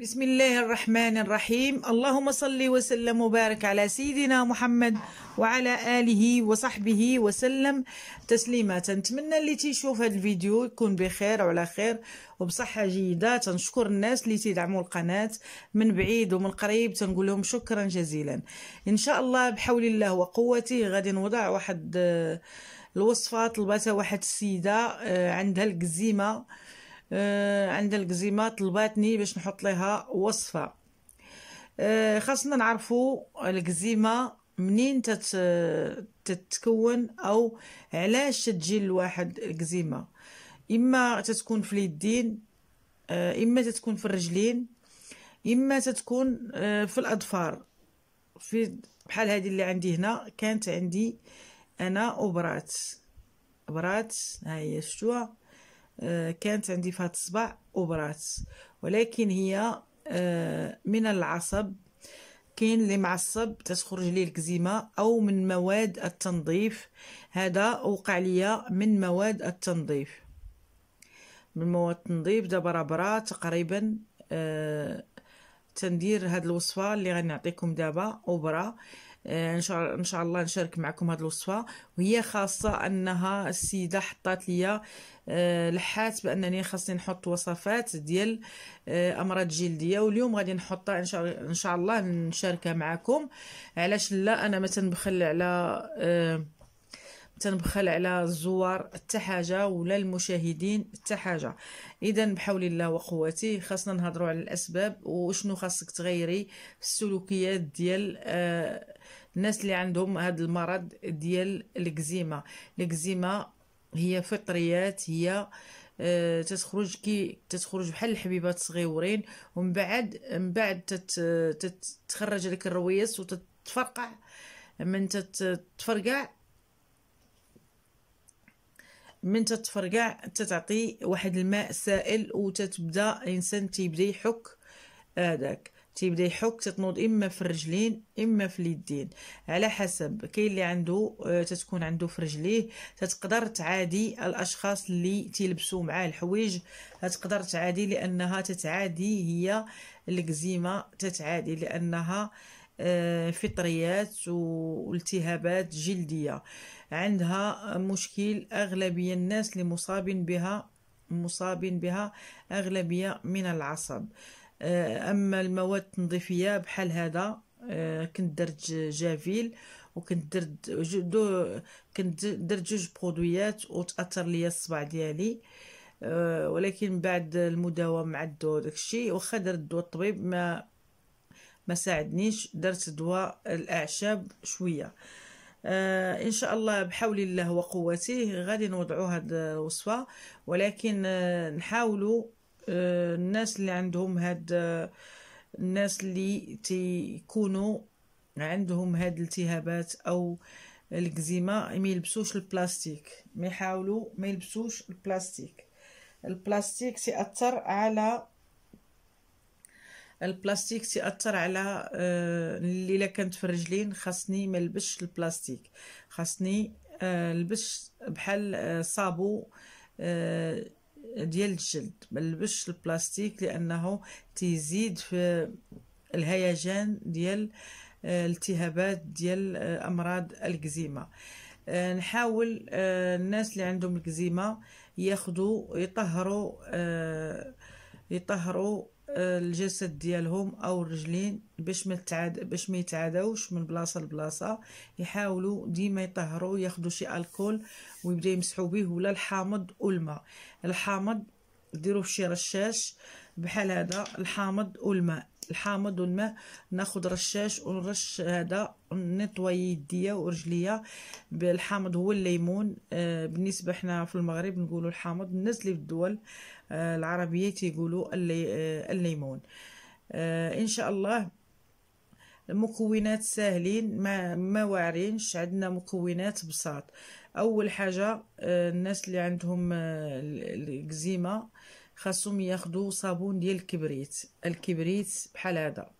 بسم الله الرحمن الرحيم اللهم صل وسلم وبارك على سيدنا محمد وعلى آله وصحبه وسلم تسليما نتمنى اللي تيشوف هذا الفيديو يكون بخير وعلى خير وبصحة جيدة تنشكر الناس اللي تدعموا القناة من بعيد ومن قريب تنقول لهم شكرا جزيلا إن شاء الله بحول الله وقوته غادي نوضع واحد الوصفة طلبتها واحد السيدة عندها القزيمة آه، عند الكزيمه طلباتني باش نحط لها وصفه آه، خاصنا نعرفوا الكزيمه منين تت تتكون او علاش تجي لواحد الكزيمه اما تتكون في اليدين آه، اما تتكون في الرجلين اما تتكون في الاظفار في بحال هذه اللي عندي هنا كانت عندي انا ابرات ابرات ها هي شفتوها آه، كانت عندي في هذا الصباع أوبرات ولكن هي آه، من العصب كاين اللي معصب تخرج ليه الكزيمه او من مواد التنظيف هذا وقع ليا من مواد التنظيف من مواد التنظيف دابا راه برا تقريبا آه تندير هاد الوصفه اللي غنعطيكم دابا وبرا آه، ان شاء الله نشارك معكم هذه الوصفه وهي خاصه انها السيده حطات لي آه، لحات بانني خاصني نحط وصفات ديال آه، امراض جلديه واليوم غادي نحطها ان شاء الله نشاركها معكم علاش لا انا ما تنبخل على تنبخل على الزوار حتى حاجه ولا المشاهدين حتى حاجه اذا بحول الله وقوته خاصنا نهضروا على الاسباب وشنو خاصك تغيري في السلوكيات ديال آه، الناس اللي عندهم هذا المرض ديال الكزيمه الكزيمه هي فطريات هي آه، تتخرج كي تتخرج بحال الحبيبات صغيورين ومن بعد من بعد تت تتخرج لك الرويس وتتفرقع من تتفرقع من تتفرقع تتعطي واحد الماء سائل وتتبدا الانسان تيبدا يحك هذاك تيبدا يحك تتنوض اما في الرجلين اما في اليدين على حسب كاين اللي عنده آه، تتكون عنده في رجليه تتقدر تعادي الاشخاص اللي تيلبسوا معاه الحوايج تقدر تعادي لانها تتعادي هي الكزيمه تتعادي لانها آه آه، فطريات والتهابات جلدية عندها مشكل أغلبية الناس اللي مصابين بها مصابين بها أغلبية من العصب آه، أما المواد التنظيفية بحال هذا آه، كنت درت جافيل وكنت درت دو كنت درت جوج برودويات وتاثر ليا الصبع ديالي ولكن بعد المداومه مع الدو داكشي واخا درت الدو الطبيب ما ما ساعدنيش درت دواء الاعشاب شويه آه ان شاء الله بحول الله وقوته غادي نوضعوا هاد الوصفه ولكن آه نحاولوا آه الناس اللي عندهم هاد آه، الناس اللي تيكونوا عندهم هاد الالتهابات او الكزيما ما يلبسوش البلاستيك ما يحاولوا ما يلبسوش البلاستيك البلاستيك سيأثر على البلاستيك تاثر على الا آه، كانت في الرجلين خاصني ما نلبسش البلاستيك خاصني نلبس آه، بحال آه، صابو ديال الجلد ما نلبسش البلاستيك لانه تزيد في الهيجان ديال التهابات ديال امراض الكزيمه نحاول الناس اللي عندهم الكزيمه ياخذوا يطهروا يطهروا آه، الجسد ديالهم او الرجلين باش ما تعاد باش ما يتعادوش من بلاصه لبلاصه يحاولوا ديما يطهروا ياخذوا شي الكول ويبدا يمسحوا به ولا الحامض والماء الحامض ديروه في شي رشاش بحال هذا الحامض والماء الحامض والماء ناخد رشاش ونرش هذا نطوي يديا ورجليا بالحامض هو الليمون آه، بالنسبه حنا في المغرب نقولوا الحامض الناس اللي في الدول آه، العربيه تيقولوا آه، الليمون ان شاء الله المكونات ساهلين ما ما واعرينش عندنا مكونات بساط اول حاجه الناس اللي عندهم الاكزيما خاصهم ياخدو صابون ديال الكبريت الكبريت بحال هذا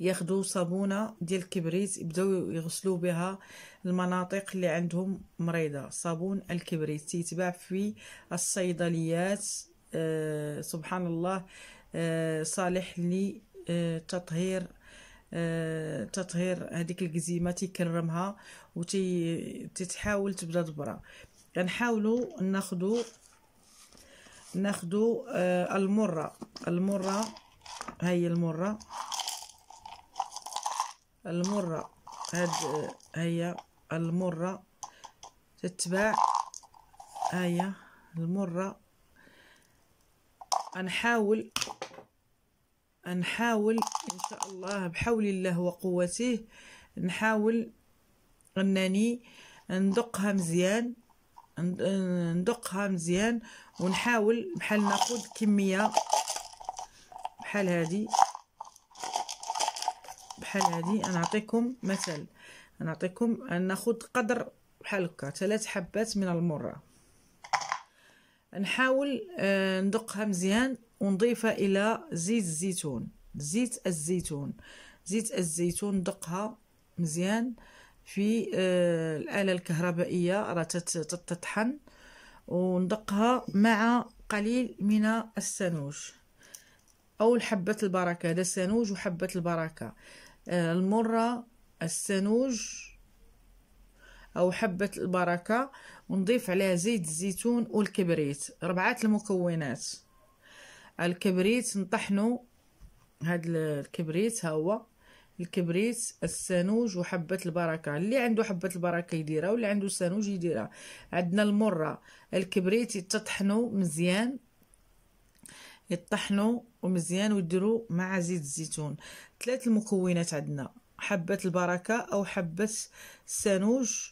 ياخدو صابونه ديال الكبريت يبداو يغسلوا بها المناطق اللي عندهم مريضه صابون الكبريت تيتباع في الصيدليات آه سبحان الله آه صالح لتطهير آه تطهير آه تطهير هذيك القزيمه تيكرمها وتتحاول تبدا دبره كنحاولوا ناخذوا ناخدو آه، المرة المرة هاي المرة المرة هاد هي المرة تتباع هاي المرة نحاول نحاول ان شاء الله بحول الله وقوته نحاول انني ندقها مزيان ندقها مزيان ونحاول بحال ناخد كميه بحال هذه بحال هذه نعطيكم مثل نعطيكم ناخد قدر بحال هكا ثلاث حبات من المره نحاول آه، ندقها مزيان ونضيفها الى زيت الزيتون زيت الزيتون زيت الزيتون ندقها مزيان في آه، الآلة الكهربائية راه تطحن وندقها مع قليل من السنوج أو حبة البركة هذا السنوج وحبة البركة آه، المرة السنوج أو حبة البركة ونضيف عليها زيت الزيتون والكبريت ربعة المكونات الكبريت نطحنو هاد الكبريت ها هو الكبريت السانوج وحبة البركة اللي عنده حبة البركة يديرها واللي عنده السانوج يديرها عندنا المرة الكبريت يتطحنوا مزيان يطحنوا ومزيان ويديروا مع زيت الزيتون ثلاث المكونات عندنا حبة البركة أو حبة السانوج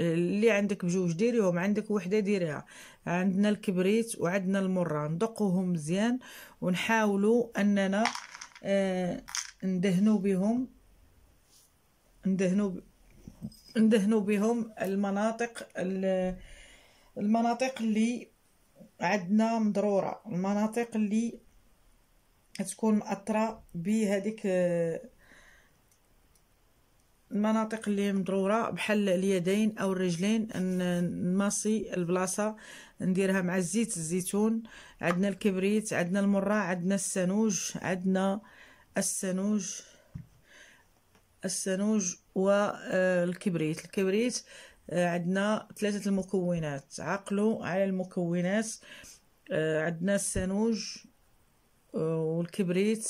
اللي عندك بجوج ديريهم عندك وحده ديريها عندنا الكبريت وعندنا المره ندقوهم مزيان ونحاولوا اننا آه ندهنوا بهم ندهنوا ب... ندهنوا بهم المناطق المناطق اللي عندنا مضروره المناطق اللي تكون مأثره بهذيك المناطق اللي مضروره بحال اليدين او الرجلين نماصي البلاصه نديرها مع الزيت الزيتون عندنا الكبريت عندنا المره عندنا السنوج عندنا آه السنوج السنوج والكبريت آه، الكبريت آه، عندنا ثلاثة المكونات عقلوا على المكونات آه، عندنا السنوج والكبريت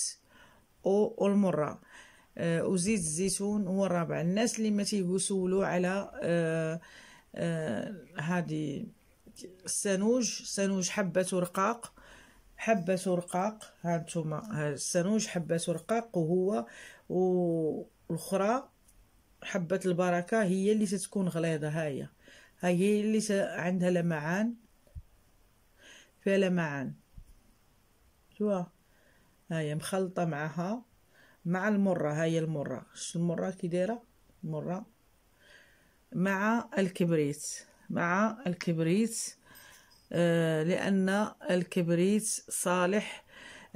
والمرة وزيت الزيتون هو الرابع الناس اللي ما تيسولوا على هذه السنوج سنوج حبة رقاق حبة رقاق هانتوما نتوما السنوج حبة رقاق وهو والاخرى حبة البركة هي اللي تتكون غليظة هاي هي اللي عندها لمعان فيها لمعان شو هاي مخلطة معها مع المرة هاي المرة شو المرة كي دايرة المرة مع الكبريت مع الكبريت آه، لان الكبريت صالح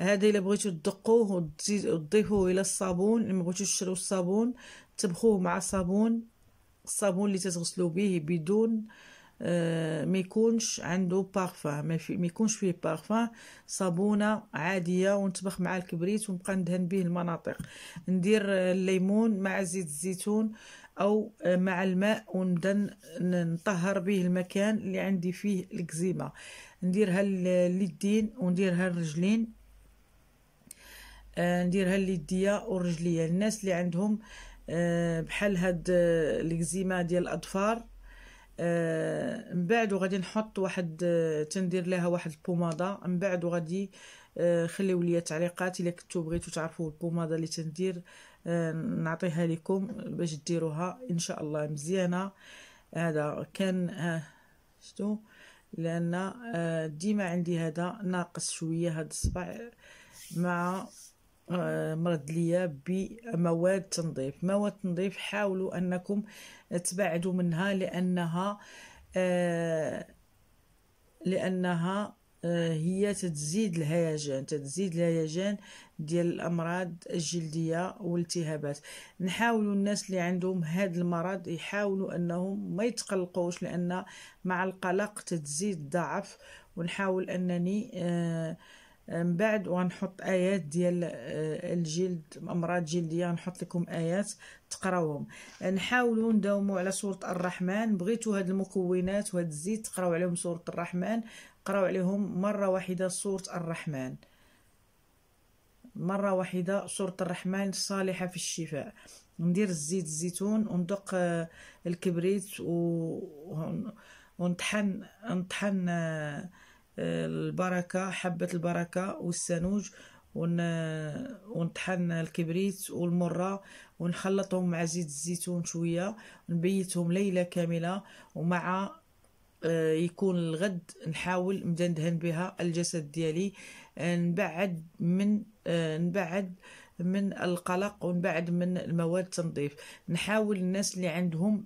هذا الا بغيتو تدقوه وتضيفوه الى الصابون الا بغيتوش تشريو الصابون تبخوه مع صابون الصابون اللي تتغسلو به بدون آه، ما يكونش عنده بارفان ما في ما يكونش فيه بارفان صابونه عاديه ونطبخ مع الكبريت ونبقى ندهن به المناطق ندير الليمون مع زيت الزيتون أو آه، مع الماء ونبدا نطهر به المكان اللي عندي فيه الكزيمة نديرها لليدين ونديرها للرجلين آه، نديرها اليدية والرجلية الناس اللي عندهم آه، بحال هاد الكزيمة ديال الأظفار من بعد وغادي نحط واحد تندير لها واحد البوماده من بعد وغادي آه، خليو لي تعليقات الا كنتو بغيتو تعرفوا البوماده اللي تندير آه، نعطيها لكم باش ديروها ان شاء الله مزيانه هذا كان شتو لان آه، ديما عندي هذا ناقص شويه هذا الصبع مع مرض ليا بمواد تنظيف مواد تنظيف حاولوا انكم تبعدوا منها لانها لانها آه، هي تتزيد الهيجان تتزيد الهيجان ديال الامراض الجلديه والالتهابات نحاولوا الناس اللي عندهم هذا المرض يحاولوا انهم ما يتقلقوش لان مع القلق تتزيد الضعف ونحاول انني آه من بعد وغنحط ايات ديال آه، الجلد امراض جلديه نحط لكم ايات تقراوهم نحاولوا نداوموا على سوره الرحمن بغيتوا هاد المكونات وهاد الزيت تقراو عليهم سوره الرحمن قراو عليهم مره واحده سوره الرحمن مره واحده سوره الرحمن الصالحه في الشفاء ندير الزيت الزيتون وندق آه، الكبريت و ونطحن نطحن آه، البركة حبة البركة والسنوج ونطحن الكبريت والمرة ونخلطهم مع زيت الزيتون شوية نبيتهم ليلة كاملة ومع آه، يكون الغد نحاول نبدا ندهن بها الجسد ديالي نبعد من آه، نبعد من القلق ونبعد من المواد التنظيف نحاول الناس اللي عندهم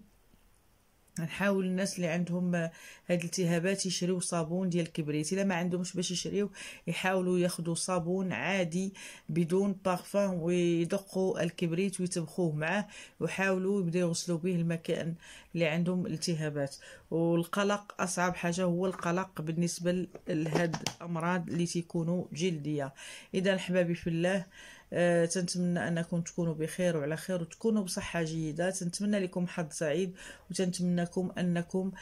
نحاول الناس اللي عندهم هاد الالتهابات يشريو صابون ديال الكبريت الا ما عندهمش باش يشريو يحاولوا ياخذوا صابون عادي بدون بارفان ويدقوا الكبريت ويتبخوه معاه ويحاولوا يبداو يغسلوا به المكان اللي عندهم التهابات والقلق اصعب حاجه هو القلق بالنسبه لهاد الامراض اللي تيكونوا جلديه اذا حبابي في الله آه، تنتمنى انكم تكونوا بخير وعلى خير وتكونوا بصحه جيده تنتمنى لكم حظ سعيد وتنتمناكم انكم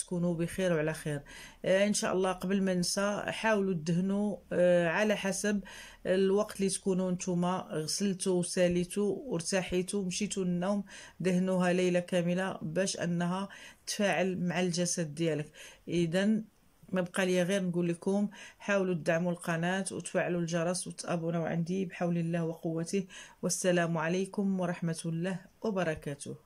تكونوا بخير وعلى خير آه، ان شاء الله قبل ما ننسى حاولوا تدهنوا آه، على حسب الوقت اللي تكونوا نتوما غسلتوا وساليتوا وارتاحيتوا مشيتوا للنوم دهنوها ليله كامله باش انها تفاعل مع الجسد ديالك اذا ما بقى لي غير نقول لكم حاولوا تدعموا القناة وتفعلوا الجرس وتابوناو عندي بحول الله وقوته والسلام عليكم ورحمة الله وبركاته